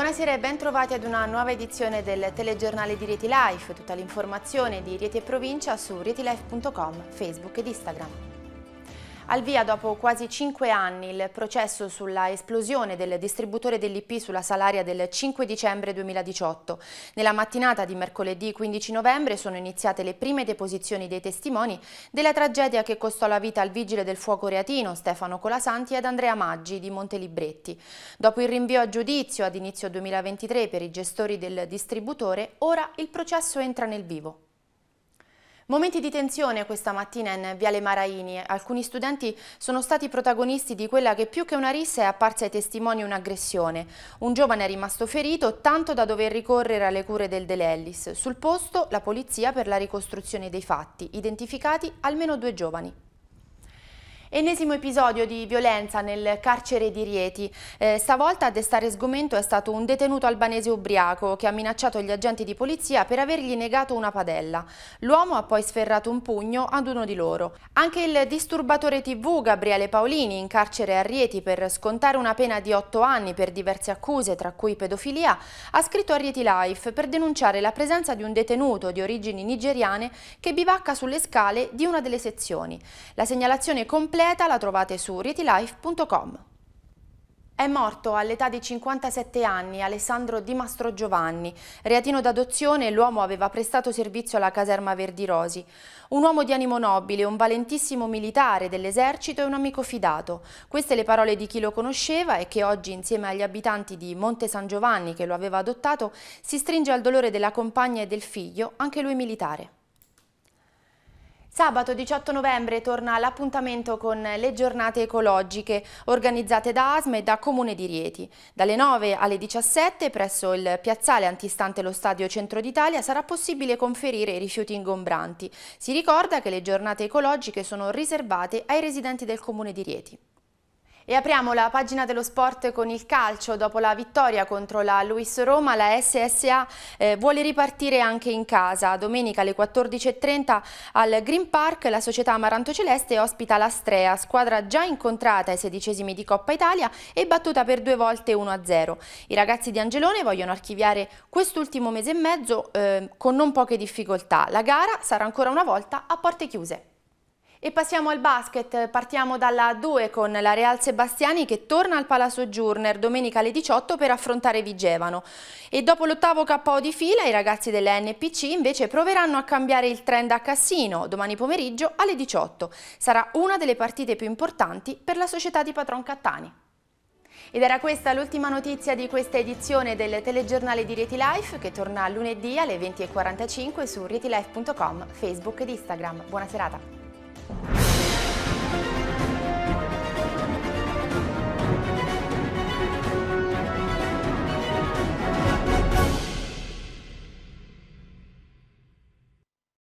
Buonasera e bentrovati ad una nuova edizione del telegiornale di Rieti Life. Tutta l'informazione di Rieti e Provincia su rietilife.com, Facebook ed Instagram. Al via dopo quasi cinque anni il processo sulla esplosione del distributore dell'IP sulla salaria del 5 dicembre 2018. Nella mattinata di mercoledì 15 novembre sono iniziate le prime deposizioni dei testimoni della tragedia che costò la vita al vigile del fuoco reatino Stefano Colasanti ed Andrea Maggi di Montelibretti. Dopo il rinvio a giudizio ad inizio 2023 per i gestori del distributore, ora il processo entra nel vivo. Momenti di tensione questa mattina in Viale Maraini. Alcuni studenti sono stati protagonisti di quella che più che una rissa è apparsa ai testimoni un'aggressione. Un giovane è rimasto ferito, tanto da dover ricorrere alle cure del Delellis. Sul posto la polizia per la ricostruzione dei fatti, identificati almeno due giovani. Ennesimo episodio di violenza nel carcere di Rieti. Eh, stavolta a destare sgomento è stato un detenuto albanese ubriaco che ha minacciato gli agenti di polizia per avergli negato una padella. L'uomo ha poi sferrato un pugno ad uno di loro. Anche il disturbatore tv Gabriele Paolini in carcere a Rieti per scontare una pena di 8 anni per diverse accuse tra cui pedofilia ha scritto a Rieti Life per denunciare la presenza di un detenuto di origini nigeriane che bivacca sulle scale di una delle sezioni. La segnalazione completa completa la trovate su retilife.com. È morto all'età di 57 anni Alessandro Di Mastro Giovanni. Reatino d'adozione, l'uomo aveva prestato servizio alla caserma Verdi Rosi. Un uomo di animo nobile, un valentissimo militare dell'esercito e un amico fidato. Queste le parole di chi lo conosceva e che oggi insieme agli abitanti di Monte San Giovanni che lo aveva adottato si stringe al dolore della compagna e del figlio, anche lui militare. Sabato 18 novembre torna l'appuntamento con le giornate ecologiche organizzate da ASM e da Comune di Rieti. Dalle 9 alle 17 presso il piazzale antistante lo stadio Centro d'Italia sarà possibile conferire i rifiuti ingombranti. Si ricorda che le giornate ecologiche sono riservate ai residenti del Comune di Rieti. E apriamo la pagina dello sport con il calcio. Dopo la vittoria contro la Luis Roma, la SSA eh, vuole ripartire anche in casa. Domenica alle 14.30 al Green Park la società Amaranto Celeste ospita l'Astrea, squadra già incontrata ai sedicesimi di Coppa Italia e battuta per due volte 1-0. I ragazzi di Angelone vogliono archiviare quest'ultimo mese e mezzo eh, con non poche difficoltà. La gara sarà ancora una volta a porte chiuse. E passiamo al basket, partiamo dalla 2 con la Real Sebastiani che torna al Palazzo Giurner domenica alle 18 per affrontare Vigevano. E dopo l'ottavo KO di fila i ragazzi delle NPC invece proveranno a cambiare il trend a Cassino domani pomeriggio alle 18. Sarà una delle partite più importanti per la società di Patron Cattani. Ed era questa l'ultima notizia di questa edizione del telegiornale di Reti Life che torna lunedì alle 20.45 su retilife.com, Facebook ed Instagram. Buona serata! Thank you.